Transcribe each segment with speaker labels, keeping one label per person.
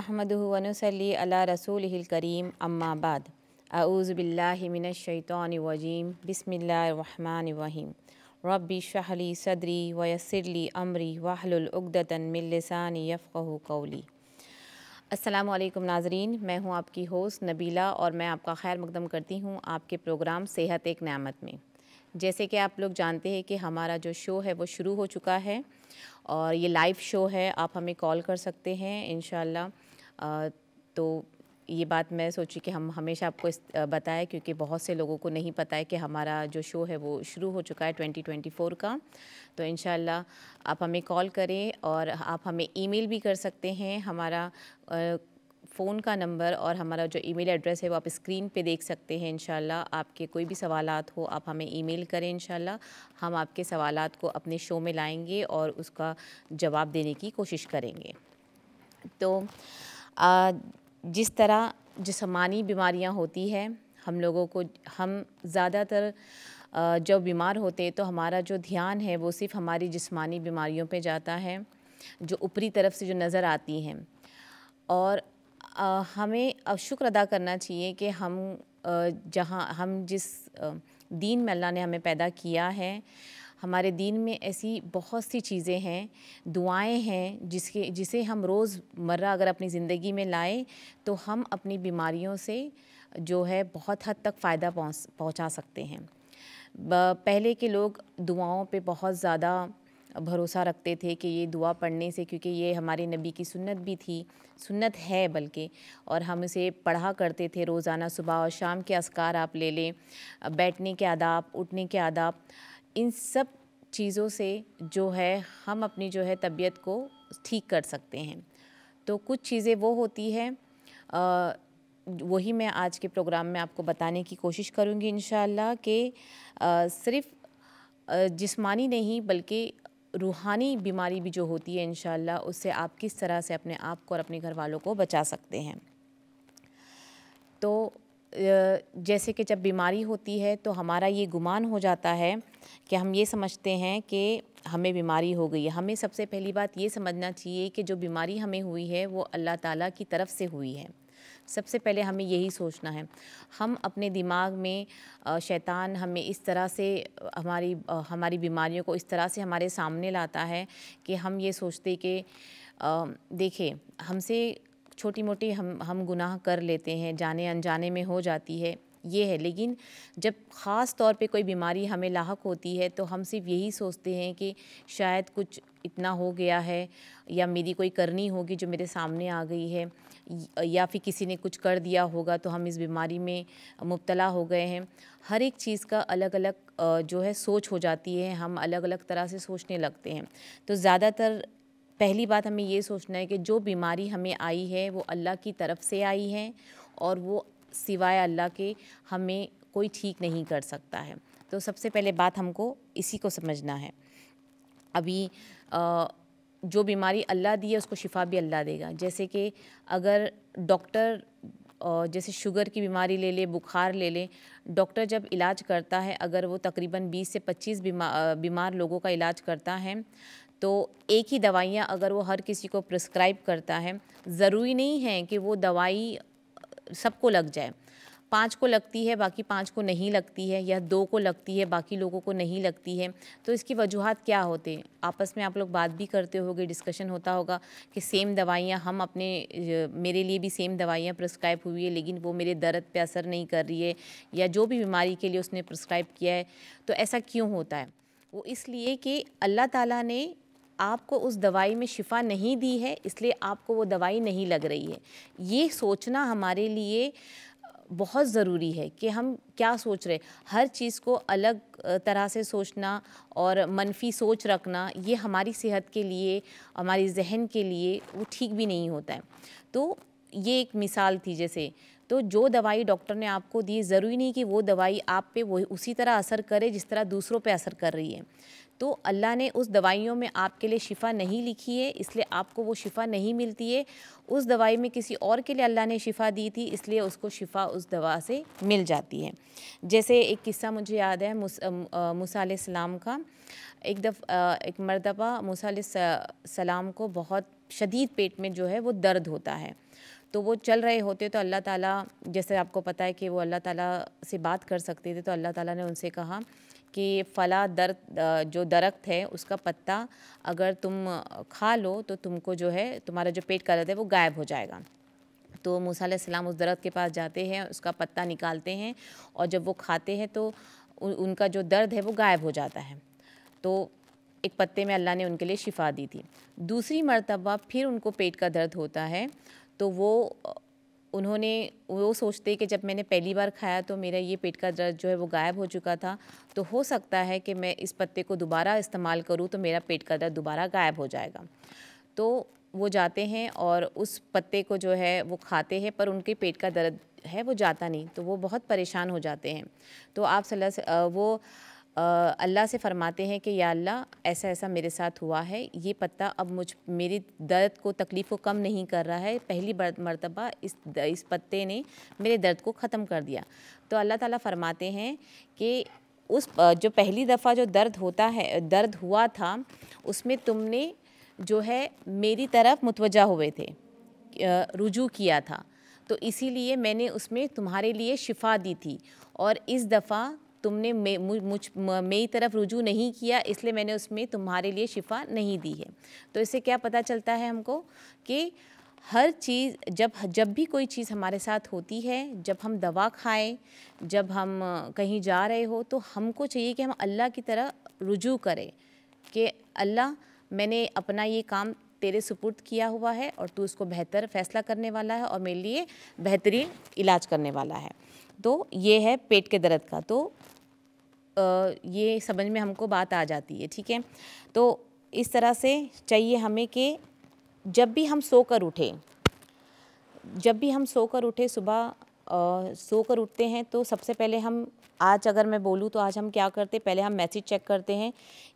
Speaker 1: नहमदनसली अला रसूल करीम अम्माबाद आऊज़ आऊज़बिल्लिमिनशैतवाजीम बसमीम रबी शाहली सदरी वयसरली अमरी वाहलुलगदतन मिलसानी यफ़ कौली असलम नाजरीन मैं हूँ आपकी होस्ट नबीला और मैं आपका खैर मुकदम करती हूँ आपके प्रोग्राम सेहत एक नामत में जैसे कि आप लोग जानते हैं कि हमारा जो शो है वो शुरू हो चुका है और ये लाइव शो है आप हमें कॉल कर सकते हैं इन तो ये बात मैं सोची कि हम हमेशा आपको बताएं क्योंकि बहुत से लोगों को नहीं पता है कि हमारा जो शो है वो शुरू हो चुका है 2024 का तो इन आप हमें कॉल करें और आप हमें ईमेल भी कर सकते हैं हमारा फ़ोन का नंबर और हमारा जो ईमेल एड्रेस है वो आप स्क्रीन पे देख सकते हैं इन आपके कोई भी सवाल हो आप हमें ईमेल करें इन हम आपके सवाल को अपने शो में लाएंगे और उसका जवाब देने की कोशिश करेंगे तो जिस तरह जिसमानी बीमारियां होती है हम लोगों को हम ज़्यादातर जब बीमार होते तो हमारा जो ध्यान है वो सिर्फ हमारी जिसमानी बीमारियों पे जाता है जो ऊपरी तरफ से जो नज़र आती हैं और हमें शुक्र अदा करना चाहिए कि हम जहाँ हम जिस दीन में अल्लाह ने हमें पैदा किया है हमारे दीन में ऐसी बहुत सी चीज़ें हैं दुआएं हैं जिसके जिसे हम रोज़मर्रा अगर अपनी ज़िंदगी में लाएं तो हम अपनी बीमारियों से जो है बहुत हद तक फ़ायदा पहुँच पहुँचा सकते हैं पहले के लोग दुआओं पे बहुत ज़्यादा भरोसा रखते थे कि ये दुआ पढ़ने से क्योंकि ये हमारे नबी की सुन्नत भी थी सुन्नत है बल्कि और हम इसे पढ़ा करते थे रोज़ाना सुबह और शाम के असकार आप ले लें बैठने के आदाब उठने के आदाब इन सब चीज़ों से जो है हम अपनी जो है तबीयत को ठीक कर सकते हैं तो कुछ चीज़ें वो होती है वही मैं आज के प्रोग्राम में आपको बताने की कोशिश करूँगी इन कि सिर्फ जिस्मानी नहीं बल्कि रूहानी बीमारी भी जो होती है इन उससे आप किस तरह से अपने आप को और अपने घर वालों को बचा सकते हैं तो जैसे कि जब बीमारी होती है तो हमारा ये गुमान हो जाता है कि हम ये समझते हैं कि हमें बीमारी हो गई है हमें सबसे पहली बात ये समझना चाहिए कि जो बीमारी हमें हुई है वो अल्लाह ताला की तरफ से हुई है सबसे पहले हमें यही सोचना है हम अपने दिमाग में शैतान हमें इस तरह से हमारी हमारी बीमारियों को इस तरह से हमारे सामने लाता है कि हम ये सोचते कि देखे हमसे छोटी मोटी हम हम गुनाह कर लेते हैं जाने अनजाने में हो जाती है ये है लेकिन जब ख़ास तौर पे कोई बीमारी हमें लाक होती है तो हम सिर्फ यही सोचते हैं कि शायद कुछ इतना हो गया है या मेरी कोई करनी होगी जो मेरे सामने आ गई है या फिर किसी ने कुछ कर दिया होगा तो हम इस बीमारी में मुबतला हो गए हैं हर एक चीज़ का अलग अलग जो है सोच हो जाती है हम अलग अलग तरह से सोचने लगते हैं तो ज़्यादातर पहली बात हमें ये सोचना है कि जो बीमारी हमें आई है वो अल्लाह की तरफ से आई है और वो सिवाय अल्लाह के हमें कोई ठीक नहीं कर सकता है तो सबसे पहले बात हमको इसी को समझना है अभी आ, जो बीमारी अल्लाह दी है उसको शिफा भी अल्लाह देगा जैसे कि अगर डॉक्टर जैसे शुगर की बीमारी ले ले बुखार ले ले डॉक्टर जब इलाज करता है अगर वो तकरीबन 20 से 25 बीमार बीमार लोगों का इलाज करता है तो एक ही दवाइयाँ अगर वो हर किसी को प्रिस्क्राइब करता है ज़रूरी नहीं है कि वो दवाई सबको लग जाए पाँच को लगती है बाकी पाँच को नहीं लगती है या दो को लगती है बाकी लोगों को नहीं लगती है तो इसकी वजूहत क्या होते हैं आपस में आप लोग बात भी करते होगे डिस्कशन होता होगा कि सेम दवाइयाँ हम अपने मेरे लिए भी सेम दवाइयाँ प्रिस्क्राइब हुई है लेकिन वो मेरे दर्द पे असर नहीं कर रही है या जो भी बीमारी के लिए उसने प्रिस्क्राइब किया है तो ऐसा क्यों होता है वो इसलिए कि अल्लाह ताली ने आपको उस दवाई में शिफा नहीं दी है इसलिए आपको वो दवाई नहीं लग रही है ये सोचना हमारे लिए बहुत ज़रूरी है कि हम क्या सोच रहे हर चीज़ को अलग तरह से सोचना और मनफी सोच रखना ये हमारी सेहत के लिए हमारी जहन के लिए वो ठीक भी नहीं होता है तो ये एक मिसाल थी जैसे तो जो दवाई डॉक्टर ने आपको दी ज़रूरी नहीं कि वो दवाई आप पे वो उसी तरह असर करे जिस तरह दूसरों पे असर कर रही है तो अल्लाह ने उस दवाइयों में आपके लिए शिफ़ा नहीं लिखी है इसलिए आपको वो शिफ़ा नहीं मिलती है उस दवाई में किसी और के लिए अल्लाह ने शिफ़ा दी थी इसलिए उसको शिफ़ा उस दवा से मिल जाती है जैसे एक किस्सा मुझे याद है मूसा सलाम का एक दफ़ एक मरतबा मूसा सलाम को बहुत शदीद पेट में जो है वो दर्द होता है तो वो चल रहे होते तो अल्लाह ताला जैसे आपको पता है कि वो अल्लाह ताला से बात कर सकते थे तो अल्लाह ताला ने उनसे कहा कि फ़ला दर जो दरख्त है उसका पत्ता अगर तुम खा लो तो तुमको जो है तुम्हारा जो पेट का दर्द है वो गायब हो जाएगा तो मूसा उस दरख्त के पास जाते हैं उसका पत्ता निकालते हैं और जब वो खाते हैं तो उनका जो दर्द है वो गायब हो जाता है तो एक पत्ते में अल्लाह ने उनके लिए शिफा दी थी दूसरी मरतबा फिर उनको पेट का दर्द होता है तो वो उन्होंने वो सोचते कि जब मैंने पहली बार खाया तो मेरा ये पेट का दर्द जो है वो गायब हो चुका था तो हो सकता है कि मैं इस पत्ते को दोबारा इस्तेमाल करूँ तो मेरा पेट का दर्द दोबारा गायब हो जाएगा तो वो जाते हैं और उस पत्ते को जो है वो खाते हैं पर उनके पेट का दर्द है वो जाता नहीं तो वो बहुत परेशान हो जाते हैं तो आप वसल्लम वो अल्लाह से फ़रमाते हैं कि या अल्लाह ऐसा ऐसा मेरे साथ हुआ है ये पत्ता अब मुझ मेरी दर्द को तकलीफ़ को कम नहीं कर रहा है पहली मरतबा इस इस पत्ते ने मेरे दर्द को ख़त्म कर दिया तो अल्लाह ताला फ़रमाते हैं कि उस जो पहली दफ़ा जो दर्द होता है दर्द हुआ था उसमें तुमने जो है मेरी तरफ मुतवजा हुए थे रुजू किया था तो इसीलिए मैंने उसमें तुम्हारे लिए शिफा दी थी और इस दफ़ा तुमने मे, मुझ मेरी तरफ रुजू नहीं किया इसलिए मैंने उसमें तुम्हारे लिए शिफा नहीं दी है तो इससे क्या पता चलता है हमको कि हर चीज़ जब जब भी कोई चीज़ हमारे साथ होती है जब हम दवा खाएं जब हम कहीं जा रहे हो तो हमको चाहिए कि हम अल्लाह की तरह रुजू करें कि अल्लाह मैंने अपना ये काम तेरे सुपुर्द किया हुआ है और तू इसको बेहतर फैसला करने वाला है और मेरे लिए बेहतरीन इलाज करने वाला है तो ये है पेट के दर्द का तो ये समझ में हमको बात आ जाती है ठीक है तो इस तरह से चाहिए हमें कि जब भी हम सोकर उठे जब भी हम सोकर उठे सुबह सोकर उठते हैं तो सबसे पहले हम आज अगर मैं बोलूँ तो आज हम क्या करते पहले हम मैसेज चेक करते हैं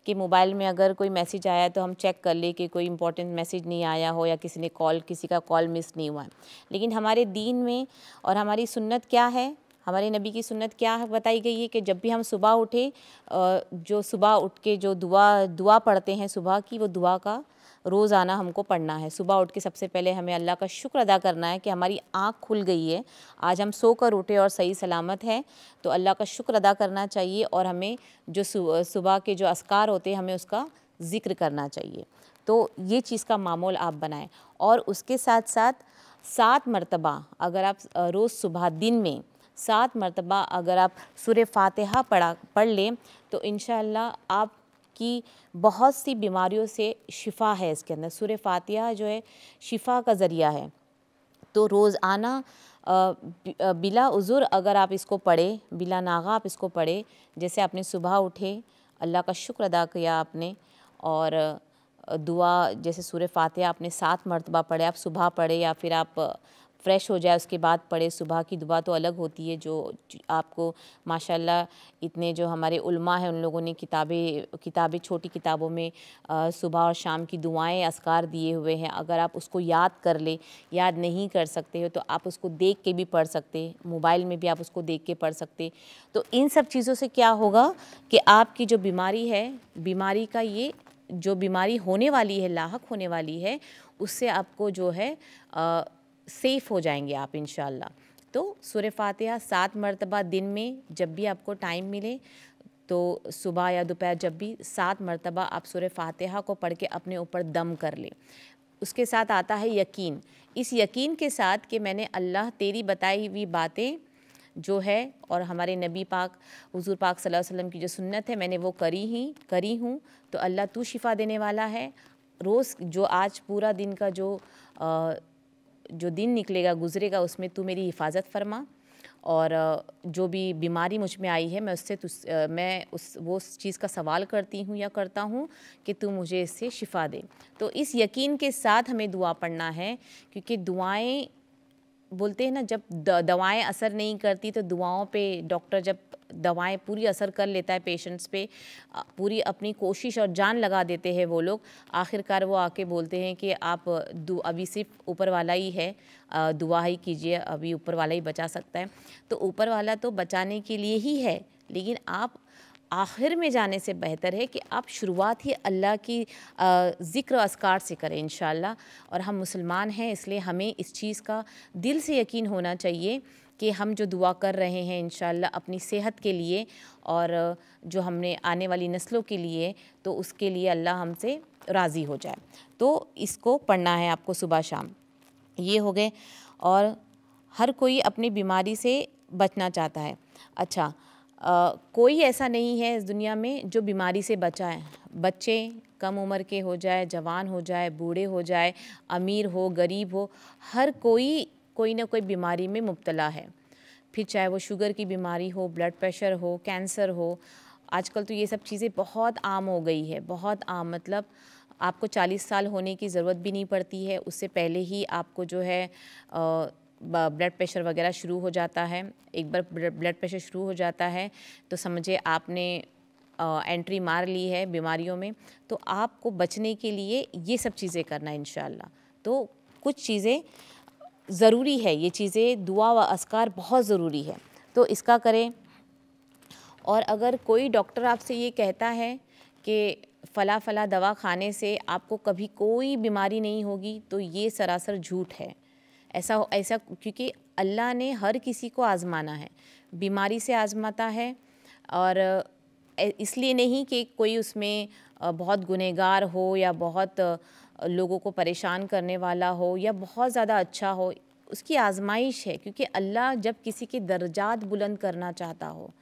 Speaker 1: कि मोबाइल में अगर कोई मैसेज आया तो हम चेक कर ले कि कोई इंपॉर्टेंट मैसेज नहीं आया हो या किसी ने कॉल किसी का कॉल मिस नहीं हुआ लेकिन हमारे दीन में और हमारी सुन्नत क्या है हमारे नबी की सुन्नत क्या बताई गई है कि जब भी हम सुबह उठे जो सुबह उठ के जो दुआ दुआ पढ़ते हैं सुबह की वो दुआ का रोज़ाना हमको पढ़ना है सुबह उठ के सबसे पहले हमें अल्लाह का शुक्र अदा करना है कि हमारी आँख खुल गई है आज हम सो कर उठे और सही सलामत है तो अल्लाह का शुक्र अदा करना चाहिए और हमें जो सुबह के जो असकार होते हैं हमें उसका ज़िक्र करना चाहिए तो ये चीज़ का मामूल आप बनाएं और उसके साथ साथ सात मरतबा अगर आप रोज़ सुबह दिन में सात मरतबा अगर आप सुर फातहा पढ़ा पढ़ लें तो इन आप कि बहुत सी बीमारियों से शिफा है इसके अंदर सुर फातिया जो है शिफा का ज़रिया है तो रोज़ाना बिला उज़ुर अगर आप इसको पढ़े बिला नागा आप इसको पढ़े जैसे आपने सुबह उठे अल्लाह का शुक्र अदा किया आपने और दुआ जैसे सूर्य फातह आपने सात मरतबा पढ़े आप सुबह पढ़े या फिर आप फ्रेश हो जाए उसके बाद पढ़े सुबह की दुआ तो अलग होती है जो आपको माशाल्लाह इतने जो हमारे उल्मा हैं उन लोगों ने किताबें किताबें छोटी किताबों में सुबह और शाम की दुआएं असकार दिए हुए हैं अगर आप उसको याद कर ले याद नहीं कर सकते हो तो आप उसको देख के भी पढ़ सकते मोबाइल में भी आप उसको देख के पढ़ सकते तो इन सब चीज़ों से क्या होगा कि आपकी जो बीमारी है बीमारी का ये जो बीमारी होने वाली है लाक होने वाली है उससे आपको जो है आ, सेफ़ हो जाएंगे आप इन तो सूर्य फातिहा सात मरतबा दिन में जब भी आपको टाइम मिले तो सुबह या दोपहर जब भी सात मरतबा आप सूर्य फातिहा को पढ़ के अपने ऊपर दम कर लें उसके साथ आता है यकीन इस यकीन के साथ कि मैंने अल्लाह तेरी बताई हुई बातें जो है और हमारे नबी पाक हजूर पाक सल्लल्लाहु अलैहि वसल्लम की जो सुन्नत है मैंने वो करी ही करी हूँ तो अल्लाह तू शिफ़ा देने वाला है रोज़ जो आज पूरा दिन का जो आ, जो दिन निकलेगा गुजरेगा उसमें तू मेरी हिफाजत फरमा और जो भी बीमारी मुझ में आई है मैं उससे तुस, मैं उस वो उस चीज़ का सवाल करती हूँ या करता हूँ कि तू मुझे इससे शिफा दे तो इस यकीन के साथ हमें दुआ पढ़ना है क्योंकि दुआएं बोलते हैं ना जब दवाएं असर नहीं करती तो दुआओं पे डॉक्टर जब दवाएं पूरी असर कर लेता है पेशेंट्स पे पूरी अपनी कोशिश और जान लगा देते हैं वो लोग आखिरकार वो आके बोलते हैं कि आप अभी सिर्फ ऊपर वाला ही है दुआ ही कीजिए अभी ऊपर वाला ही बचा सकता है तो ऊपर वाला तो बचाने के लिए ही है लेकिन आप आखिर में जाने से बेहतर है कि आप शुरुआत ही अल्लाह की ज़िक्र असकार से करें इन और हम मुसलमान हैं इसलिए हमें इस चीज़ का दिल से यकीन होना चाहिए कि हम जो दुआ कर रहे हैं इन अपनी सेहत के लिए और जो हमने आने वाली नस्लों के लिए तो उसके लिए अल्लाह हमसे राज़ी हो जाए तो इसको पढ़ना है आपको सुबह शाम ये हो गए और हर कोई अपनी बीमारी से बचना चाहता है अच्छा आ, कोई ऐसा नहीं है इस दुनिया में जो बीमारी से बचा है बच्चे कम उम्र के हो जाए जवान हो जाए बूढ़े हो जाए अमीर हो गरीब हो हर कोई कोई ना कोई बीमारी में मुबतला है फिर चाहे वो शुगर की बीमारी हो ब्लड प्रेशर हो कैंसर हो आजकल तो ये सब चीज़ें बहुत आम हो गई है बहुत आम मतलब आपको 40 साल होने की ज़रूरत भी नहीं पड़ती है उससे पहले ही आपको जो है आ, ब्लड प्रेशर वगैरह शुरू हो जाता है एक बार ब्लड प्रेशर शुरू हो जाता है तो समझे आपने एंट्री मार ली है बीमारियों में तो आपको बचने के लिए ये सब चीज़ें करना इन तो कुछ चीज़ें ज़रूरी है ये चीज़ें दुआ व असकार बहुत ज़रूरी है तो इसका करें और अगर कोई डॉक्टर आपसे ये कहता है कि फ़ला फ़ला दवा खाने से आपको कभी कोई बीमारी नहीं होगी तो ये सरासर झूठ है ऐसा ऐसा क्योंकि अल्लाह ने हर किसी को आज़माना है बीमारी से आज़माता है और इसलिए नहीं कि कोई उसमें बहुत गुनहगार हो या बहुत लोगों को परेशान करने वाला हो या बहुत ज़्यादा अच्छा हो उसकी आजमाइश है क्योंकि अल्लाह जब किसी के दर्जात बुलंद करना चाहता हो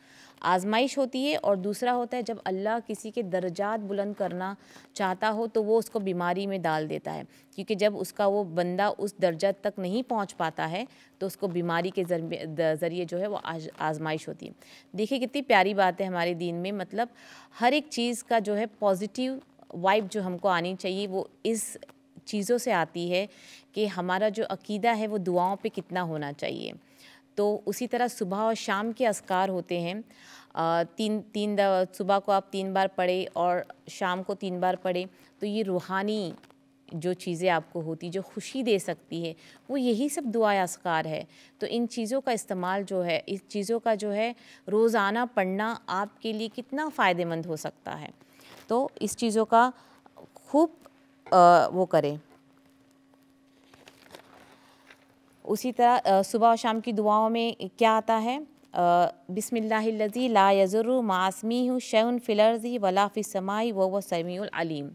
Speaker 1: आजमाइश होती है और दूसरा होता है जब अल्लाह किसी के दर्जात बुलंद करना चाहता हो तो वो उसको बीमारी में डाल देता है क्योंकि जब उसका वो बंदा उस दर्जा तक नहीं पहुंच पाता है तो उसको बीमारी के ज़रिए जो है वो आज, आजमाइश होती है देखिए कितनी प्यारी बात है हमारे दीन में मतलब हर एक चीज़ का जो है पॉजिटिव वाइब जो हमको आनी चाहिए वो इस चीज़ों से आती है कि हमारा जो अकीदा है वो दुआओं पर कितना होना चाहिए तो उसी तरह सुबह और शाम के असकार होते हैं तीन तीन सुबह को आप तीन बार पढ़े और शाम को तीन बार पढ़े तो ये रूहानी जो चीज़ें आपको होती जो खुशी दे सकती है वो यही सब दुआ असकार है तो इन चीज़ों का इस्तेमाल जो है इस चीज़ों का जो है रोज़ाना पढ़ना आपके लिए कितना फ़ायदेमंद हो सकता है तो इस चीज़ों का खूब वो करें उसी तरह सुबह और शाम की दुआओं में क्या आता है बिसमिल्लाजी ला यज़ुर मासमी हूँ शैन फ़िलर्जी वलाफ़िसमाई व व समीम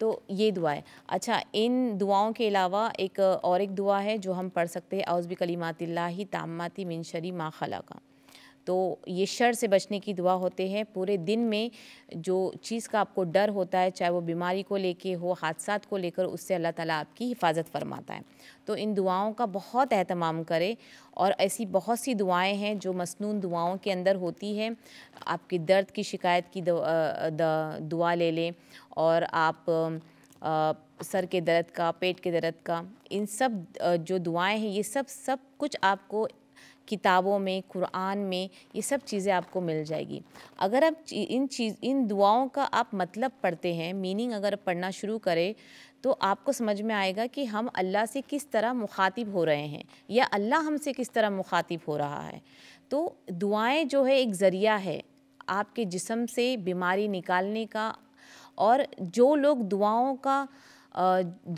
Speaker 1: तो ये दुआ है अच्छा इन दुआओं के अलावा एक और एक दुआ है जो हम पढ़ सकते हैं अउज़ कलीमातिल्ला तामाती मिनशरी माँ खला का तो ये शर से बचने की दुआ होते हैं पूरे दिन में जो चीज़ का आपको डर होता है चाहे वो बीमारी को लेके हो हादसा को लेकर उससे अल्लाह ताला आपकी हिफाजत फरमाता है तो इन दुआओं का बहुत अहतमाम करें और ऐसी बहुत सी दुआएं हैं जो मसनून दुआओं के अंदर होती हैं आपकी दर्द की शिकायत की दुआ ले लें और आप आ, सर के दर्द का पेट के दर्द का इन सब जो दुआएं हैं ये सब सब कुछ आपको किताबों में कुरान में ये सब चीज़ें आपको मिल जाएगी अगर आप इन चीज़ इन दुआओं का आप मतलब पढ़ते हैं मीनिंग अगर पढ़ना शुरू करें तो आपको समझ में आएगा कि हम अल्लाह से किस तरह मुखातिब हो रहे हैं या अल्लाह हमसे किस तरह मुखातिब हो रहा है तो दुआएं जो है एक ज़रिया है आपके जिसम से बीमारी निकालने का और जो लोग दुआओं का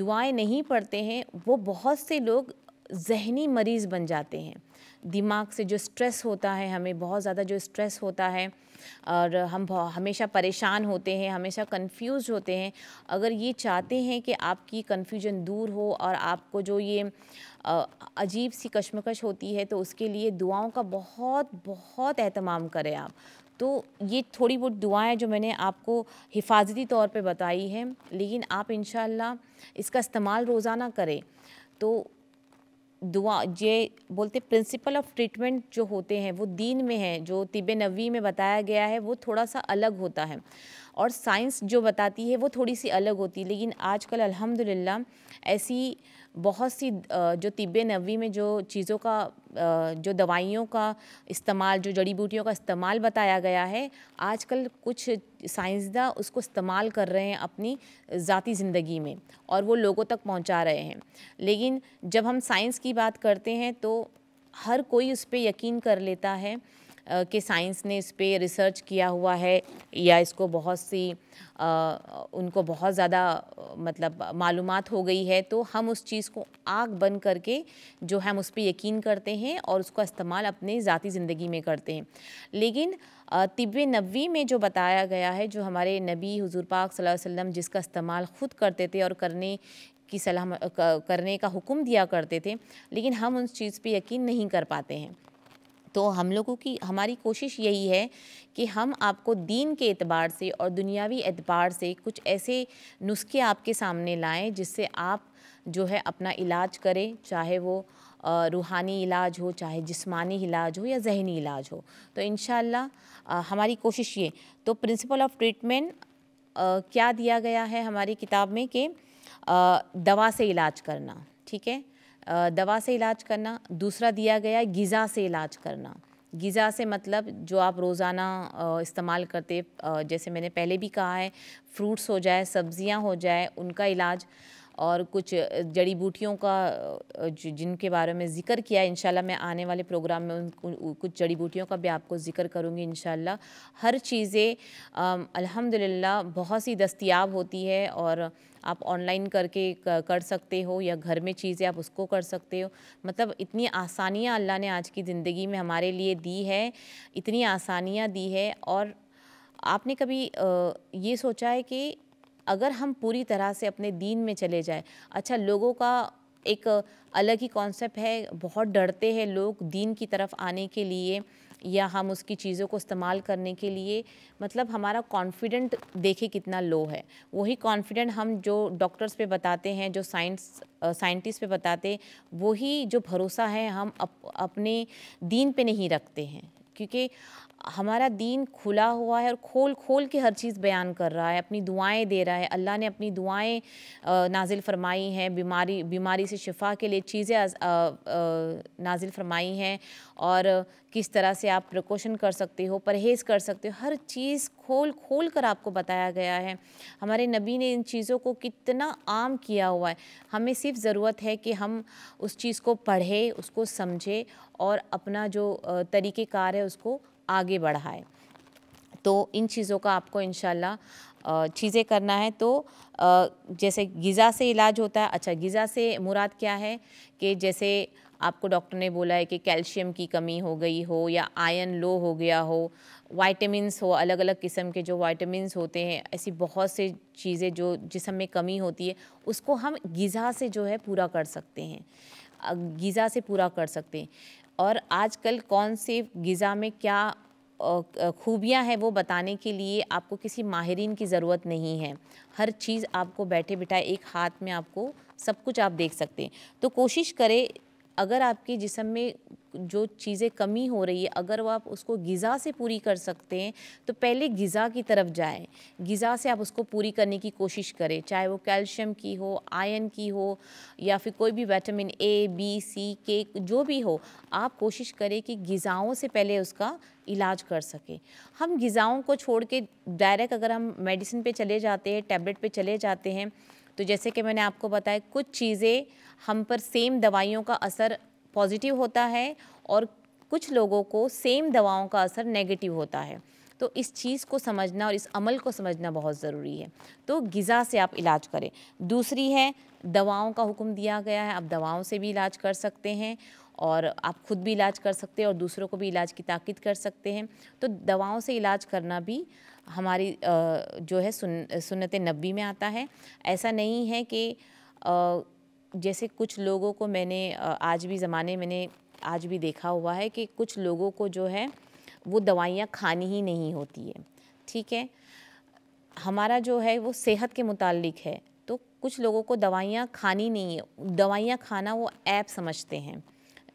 Speaker 1: दुआएं नहीं पढ़ते हैं वो बहुत से लोग जहनी मरीज़ बन जाते हैं दिमाग से जो स्ट्रेस होता है हमें बहुत ज़्यादा जो स्ट्रेस होता है और हम हमेशा परेशान होते हैं हमेशा कंफ्यूज होते हैं अगर ये चाहते हैं कि आपकी कन्फ्यूजन दूर हो और आपको जो ये अजीब सी कशमकश होती है तो उसके लिए दुआओं का बहुत बहुत अहतमाम करें आप तो ये थोड़ी बहुत दुआएं जो मैंने आपको हिफाजती तौर पे बताई हैं लेकिन आप इन इसका इस्तेमाल रोज़ाना करें तो दुआ ये बोलते प्रिंसिपल ऑफ ट्रीटमेंट जो होते हैं वो दीन में हैं जो तिब नवी में बताया गया है वो थोड़ा सा अलग होता है और साइंस जो बताती है वो थोड़ी सी अलग होती है लेकिन आजकल अल्हम्दुलिल्लाह ऐसी बहुत सी जो तिब नवी में जो चीज़ों का जो दवाइयों का इस्तेमाल जो जड़ी बूटियों का इस्तेमाल बताया गया है आजकल कुछ साइंसदा उसको इस्तेमाल कर रहे हैं अपनी ज़ाती ज़िंदगी में और वो लोगों तक पहुंचा रहे हैं लेकिन जब हम साइंस की बात करते हैं तो हर कोई उस पर यकीन कर लेता है के साइंस ने इस पर रिसर्च किया हुआ है या इसको बहुत सी उनको बहुत ज़्यादा मतलब मालूम हो गई है तो हम उस चीज़ को आग बन करके जो हम उस पर यकीन करते हैं और उसका इस्तेमाल अपने ज़ाती ज़िंदगी में करते हैं लेकिन तिब नबी में जो बताया गया है जो हमारे नबी हजूर पाक सल्लल्लाहु अलैहि वसल्लम जिसका इस्तेमाल ख़ुद करते थे और करने की सलाह करने का हुक्म दिया करते थे लेकिन हम उस चीज़ पे यकीन नहीं कर पाते हैं तो हम लोगों की हमारी कोशिश यही है कि हम आपको दीन के एतबार से और दुनियावी एतबार से कुछ ऐसे नुस्खे आपके सामने लाएं जिससे आप जो है अपना इलाज करें चाहे वो रूहानी इलाज हो चाहे जिस्मानी इलाज हो या जहनी इलाज हो तो इन हमारी कोशिश ये तो प्रिंसिपल ऑफ ट्रीटमेंट क्या दिया गया है हमारी किताब में कि दवा से इलाज करना ठीक है दवा से इलाज करना दूसरा दिया गया है गज़ा से इलाज करना गज़ा से मतलब जो आप रोज़ाना इस्तेमाल करते जैसे मैंने पहले भी कहा है फ्रूट्स हो जाए सब्ज़ियाँ हो जाए उनका इलाज और कुछ जड़ी बूटियों का जिनके बारे में ज़िक्र किया है इंशाल्लाह मैं आने वाले प्रोग्राम में उन कुछ जड़ी बूटियों का भी आपको ज़िक्र करूँगी इंशाल्लाह हर चीज़ें अल्हम्दुलिल्लाह बहुत सी दस्तियाब होती है और आप ऑनलाइन करके कर सकते हो या घर में चीज़ें आप उसको कर सकते हो मतलब इतनी आसानियाँ अल्लाह ने आज की ज़िंदगी में हमारे लिए दी है इतनी आसानियाँ दी है और आपने कभी ये सोचा है कि अगर हम पूरी तरह से अपने दीन में चले जाए अच्छा लोगों का एक अलग ही कॉन्सेप्ट है बहुत डरते हैं लोग दीन की तरफ आने के लिए या हम उसकी चीज़ों को इस्तेमाल करने के लिए मतलब हमारा कॉन्फिडेंट देखे कितना लो है वही कॉन्फिडेंट हम जो डॉक्टर्स पे बताते हैं जो साइंस साइंटिस्ट पे बताते वही जो भरोसा है हम अप, अपने दीन पे नहीं रखते हैं क्योंकि हमारा दीन खुला हुआ है और खोल खोल के हर चीज़ बयान कर रहा है अपनी दुआएं दे रहा है अल्लाह ने अपनी दुआएं नाजिल फरमाई हैं बीमारी बीमारी से शिफा के लिए चीज़ें नाजिल फरमाई हैं और किस तरह से आप प्रिकॉशन कर सकते हो परहेज़ कर सकते हो हर चीज़ खोल खोल कर आपको बताया गया है हमारे नबी ने इन चीज़ों को कितना आम किया हुआ है हमें सिर्फ ज़रूरत है कि हम उस चीज़ को पढ़ें उसको समझें और अपना जो तरीक़ेकार है उसको आगे बढ़ाए तो इन चीज़ों का आपको इन चीज़ें करना है तो जैसे गिज़ा से इलाज होता है अच्छा गिज़ा से मुराद क्या है कि जैसे आपको डॉक्टर ने बोला है कि कैल्शियम की कमी हो गई हो या आयन लो हो गया हो वाइटमिनस हो अलग अलग किस्म के जो वाइटमिनस होते हैं ऐसी बहुत से चीज़ें जो जिसम में कमी होती है उसको हम गिज़ा से जो है पूरा कर सकते हैं गिज़ा से पूरा कर सकते हैं और आजकल कौन से गिज़ा में क्या खूबियां हैं वो बताने के लिए आपको किसी माहरीन की ज़रूरत नहीं है हर चीज़ आपको बैठे बिठाए एक हाथ में आपको सब कुछ आप देख सकते हैं तो कोशिश करें अगर आपके जिसम में जो चीज़ें कमी हो रही है अगर वो आप उसको गज़ा से पूरी कर सकते हैं तो पहले गज़ा की तरफ जाए गज़ा से आप उसको पूरी करने की कोशिश करें चाहे वो कैल्शियम की हो आयन की हो या फिर कोई भी विटामिन ए बी सी के जो भी हो आप कोशिश करें कि गज़ाओं से पहले उसका इलाज कर सकें हम गज़ाओं को छोड़ के डायरेक्ट अगर हम मेडिसिन पे चले जाते हैं टैबलेट पे चले जाते हैं तो जैसे कि मैंने आपको बताया कुछ चीज़ें हम पर सेम दवाइयों का असर पॉजिटिव होता है और कुछ लोगों को सेम दवाओं का असर नेगेटिव होता है तो इस चीज़ को समझना और इस अमल को समझना बहुत ज़रूरी है तो गज़ा से आप इलाज करें दूसरी है दवाओं का हुक्म दिया गया है आप दवाओं से भी इलाज कर सकते हैं और आप खुद भी इलाज कर सकते हैं और दूसरों को भी इलाज की ताकत कर सकते हैं तो दवाओं से इलाज करना भी हमारी जो है सुन सुनत नबी में आता है ऐसा नहीं है कि जैसे कुछ लोगों को मैंने आज भी ज़माने मैंने आज भी देखा हुआ है कि कुछ लोगों को जो है वो दवाइयाँ खानी ही नहीं होती है ठीक है हमारा जो है वो सेहत के मुतालिक है तो कुछ लोगों को दवाइयाँ खानी नहीं है दवाइयाँ खाना वो ऐप समझते हैं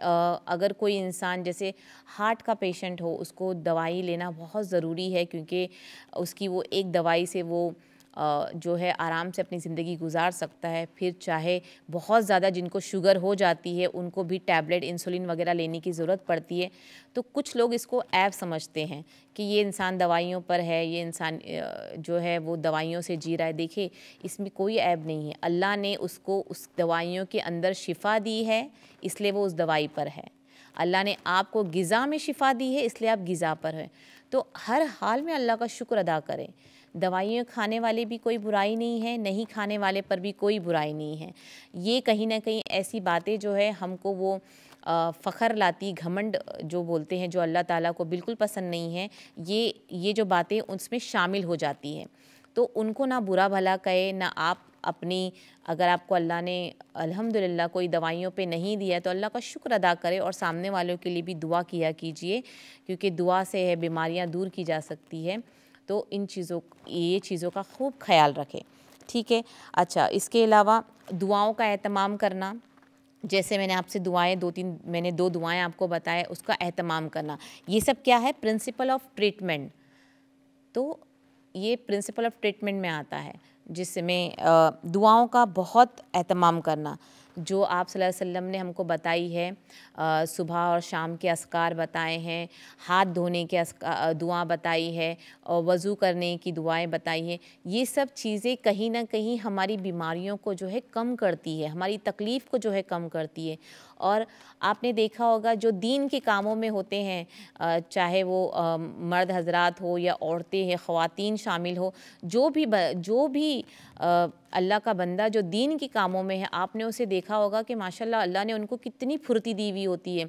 Speaker 1: अगर कोई इंसान जैसे हार्ट का पेशेंट हो उसको दवाई लेना बहुत ज़रूरी है क्योंकि उसकी वो एक दवाई से वो जो है आराम से अपनी ज़िंदगी गुजार सकता है फिर चाहे बहुत ज़्यादा जिनको शुगर हो जाती है उनको भी टैबलेट इंसुलिन वगैरह लेने की ज़रूरत पड़ती है तो कुछ लोग इसको ऐप समझते हैं कि ये इंसान दवाइयों पर है ये इंसान जो है वो दवाइयों से जी रहा है देखिए इसमें कोई ऐब नहीं है अल्लाह ने उसको उस दवाइयों के अंदर शिफा दी है इसलिए वो उस दवाई पर है अल्लाह ने आपको गज़ा में शिफा दी है इसलिए आप गज़ा पर हैं तो हर हाल में अल्लाह का शुक्र अदा करें दवाइयाँ खाने वाले भी कोई बुराई नहीं है नहीं खाने वाले पर भी कोई बुराई नहीं है ये कहीं ना कहीं ऐसी बातें जो है हमको वो फ़खर लाती घमंड जो बोलते हैं जो अल्लाह ताला को बिल्कुल पसंद नहीं है ये ये जो बातें उसमें शामिल हो जाती हैं तो उनको ना बुरा भला कहे ना आप अपनी अगर आपको अल्लाह ने अल्हम्दुलिल्लाह कोई दवाइयों पे नहीं दिया तो अल्लाह का शुक्र अदा करें और सामने वालों के लिए भी दुआ किया कीजिए क्योंकि दुआ से है बीमारियां दूर की जा सकती है तो इन चीज़ों ये चीज़ों का खूब ख्याल रखें ठीक है अच्छा इसके अलावा दुआओं का अहतमाम करना जैसे मैंने आपसे दुआएं दो तीन मैंने दो दुआएं आपको बताए उसका अहतमाम करना ये सब क्या है प्रिंसिपल ऑफ ट्रीटमेंट तो ये प्रिंसिपल ऑफ ट्रीटमेंट में आता है जिसमें दुआओं का बहुत अहतमाम करना जो आप वसल्लम ने हमको बताई है सुबह और शाम के असकार बताए हैं हाथ धोने के दुआ बताई है और वज़ू करने की दुआएं बताई हैं ये सब चीज़ें कहीं ना कहीं हमारी बीमारियों को जो है कम करती है हमारी तकलीफ़ को जो है कम करती है और आपने देखा होगा जो दीन के कामों में होते हैं चाहे वो मर्द हजरात हो या औरतें हैं ख़वातीन शामिल हो जो भी जो भी अल्लाह का बंदा जो दीन के कामों में है आपने उसे देखा होगा कि माशाल्लाह अल्लाह ने उनको कितनी फुर्ती दी हुई होती है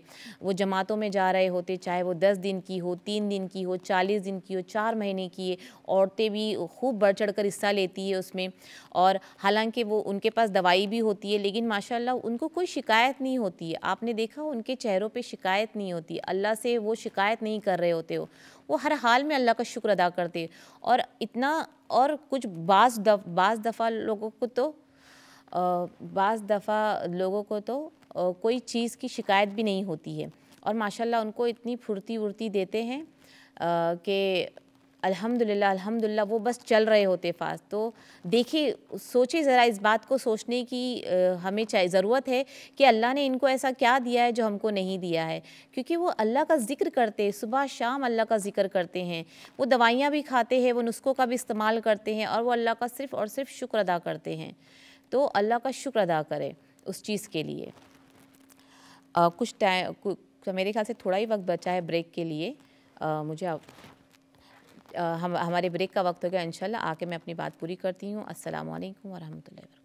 Speaker 1: वो जमातों में जा रहे होते चाहे वो दस दिन की हो तीन दिन की हो चालीस दिन की हो चार महीने की है औरतें भी खूब बढ़ चढ़ कर हिस्सा लेती है उसमें और हालांकि वो उनके पास दवाई भी होती है लेकिन माशाला उनको कोई शिकायत नहीं होती होती है आपने देखा उनके चेहरों पे शिकायत नहीं होती अल्लाह से वो शिकायत नहीं कर रहे होते हो वो हर हाल में अल्लाह का शुक्र अदा करते और इतना और कुछ बाज़ दफ, बाज़ दफ़ा लोगों को तो बाज़ दफ़ा लोगों को तो कोई चीज़ की शिकायत भी नहीं होती है और माशाल्लाह उनको इतनी फुर्ती वुर्ती देते हैं कि अल्हम्दुलिल्लाह अल्हम्दुलिल्लाह वो बस चल रहे होते फास्ट तो देखिए सोचिए ज़रा इस बात को सोचने की हमें चाहे ज़रूरत है कि अल्लाह ने इनको ऐसा क्या दिया है जो हमको नहीं दिया है क्योंकि वो अल्लाह का ज़िक्र करते सुबह शाम अल्लाह का ज़िक्र करते हैं वो दवाइयाँ भी खाते हैं वो नुस्खों का भी इस्तेमाल करते हैं और वो अल्लाह का सिर्फ़ और सिर्फ शुक्र अदा करते हैं तो अल्लाह का शुक्र अदा करें उस चीज़ के लिए आ, कुछ टाइम मेरे ख्याल से थोड़ा ही वक्त बचा है ब्रेक के लिए आ, मुझे आप हम हमारे ब्रेक का वक्त हो गया इनशाला आके मैं अपनी बात पूरी करती हूँ असल वरहमल वर्क